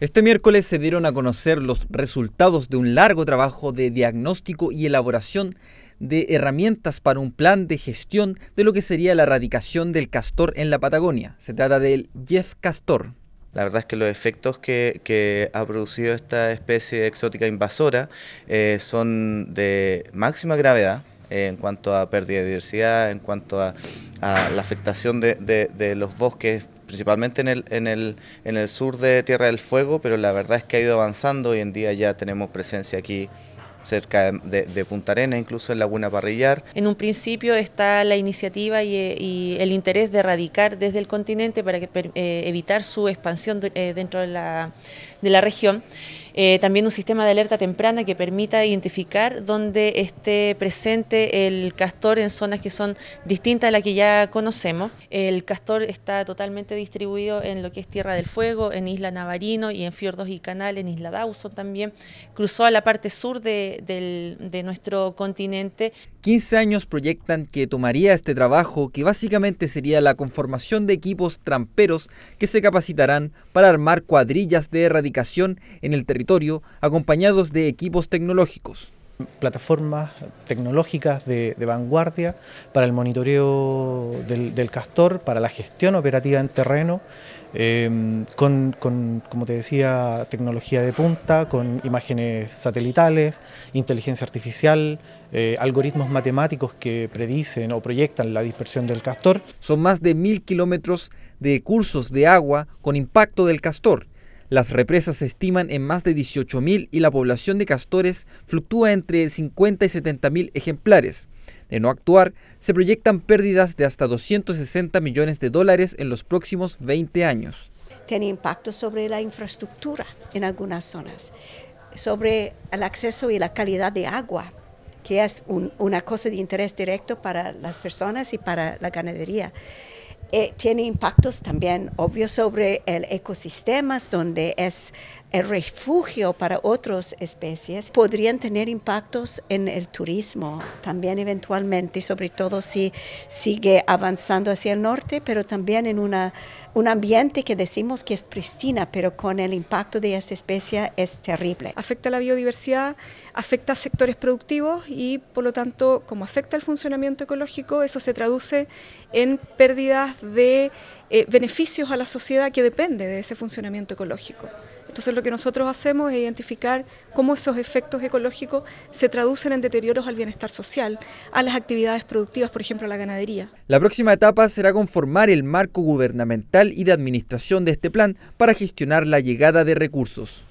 Este miércoles se dieron a conocer los resultados de un largo trabajo de diagnóstico y elaboración de herramientas para un plan de gestión de lo que sería la erradicación del castor en la Patagonia. Se trata del Jeff Castor. La verdad es que los efectos que, ha producido esta especie exótica invasora eh, son de máxima gravedad, eh, en cuanto a pérdida de diversidad, en cuanto a, la afectación de, los bosques principalmente en el, en, el, en el sur de Tierra del Fuego, pero la verdad es que ha ido avanzando. Hoy en día ya tenemos presencia aquí cerca de, Punta Arena, incluso en Laguna Parrillar. En un principio está la iniciativa y, el interés de erradicar desde el continente para que, eh, evitar su expansión eh, dentro de la, de la región. Eh, también un sistema de alerta temprana que permita identificar dónde esté presente el castor en zonas que son distintas a las que ya conocemos. El castor está totalmente distribuido en lo que es Tierra del Fuego, en Isla Navarino y en Fiordos y Canal, en Isla Dawson también. Cruzó a la parte sur de, de nuestro continente. 15 años proyectan que tomaría este trabajo, que básicamente sería la conformación de equipos tramperos que se capacitarán para armar cuadrillas de erradicación en el territorio acompañados de equipos tecnológicos plataformas tecnológicas de, vanguardia para el monitoreo del, castor, para la gestión operativa en terreno, em, con, como te decía, tecnología de punta, con imágenes satelitales, inteligencia artificial, eh, algoritmos matemáticos que predicen o proyectan la dispersión del castor. Son más de mil kilómetros de cursos de agua con impacto del castor las represas se estiman en más de 18.000 y la población de castores fluctúa entre 50 y 70.000 ejemplares. De no actuar, se proyectan pérdidas de hasta 260 millones de dólares en los próximos 20 años. Tiene impacto sobre la infraestructura en algunas zonas, sobre el acceso y la calidad de agua, que es una cosa de interés directo para las personas y para la ganadería. Eh, tiene impactos también obvios sobre el ecosistemas donde es el refugio para otras especies podrían tener impactos en el turismo también eventualmente, sobre todo si sigue avanzando hacia el norte, pero también en una, un ambiente que decimos que es pristina, pero con el impacto de esta especie es terrible. Afecta la biodiversidad, afecta sectores productivos y por lo tanto, como afecta el funcionamiento ecológico, eso se traduce en pérdidas de eh, beneficios a la sociedad que depende de ese funcionamiento ecológico. Entonces lo que nosotros hacemos es identificar cómo esos efectos ecológicos se traducen en deterioros al bienestar social, a las actividades productivas, por ejemplo, a la ganadería. La próxima etapa será conformar el marco gubernamental y de administración de este plan para gestionar la llegada de recursos.